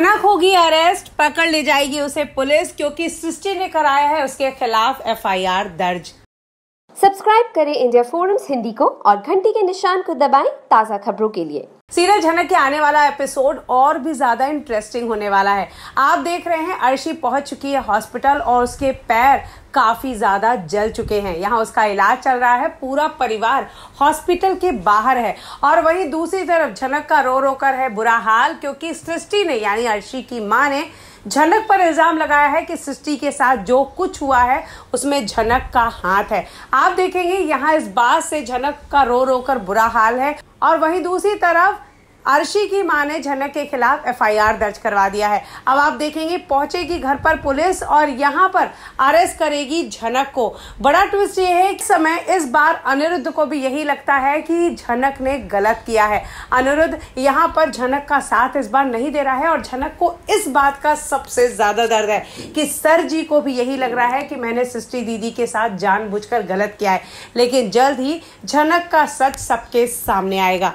धनक होगी अरेस्ट पकड़ ले जाएगी उसे पुलिस क्योंकि सिस्टर ने कराया है उसके खिलाफ एफआईआर दर्ज सब्सक्राइब करें इंडिया फोरम्स हिंदी को और घंटी के निशान को दबाएं ताज़ा खबरों के लिए सीरियल झनक के आने वाला एपिसोड और भी ज़्यादा इंटरेस्टिंग होने वाला है आप देख रहे हैं अर्शी पहुंच चुकी है हॉस्पिटल और उसके पैर काफ़ी ज़्यादा जल चुके हैं यहाँ उसका इलाज चल रहा है पूरा परिवार हॉस्पिटल के बाहर है और वही दूसरी तरफ झनक का रो रो कर है बुरा हाल क्योंकि सृष्टि ने यानी अर्शी की माँ ने झनक पर इल्ज़ाम लगाया है कि सृष्टि के साथ जो कुछ हुआ है उसमें झनक का हाथ है आप देखेंगे यहाँ इस बात से झनक का रो रो कर बुरा हाल है और वहीं दूसरी तरफ अर्शी की मां ने झनक के खिलाफ एफआईआर दर्ज करवा दिया है अब आप देखेंगे पहुंचेगी घर पर पुलिस और यहां पर अरेस्ट करेगी झनक को बड़ा ट्विस्ट ये है कि समय इस बार अनिरुद्ध को भी यही लगता है कि झनक ने गलत किया है अनिरुद्ध यहां पर झनक का साथ इस बार नहीं दे रहा है और झनक को इस बात का सबसे ज्यादा दर्द है कि सर जी को भी यही लग रहा है कि मैंने सिस्टी दीदी के साथ जानबूझकर गलत किया है लेकिन जल्द ही झनक का सच सबके सामने आएगा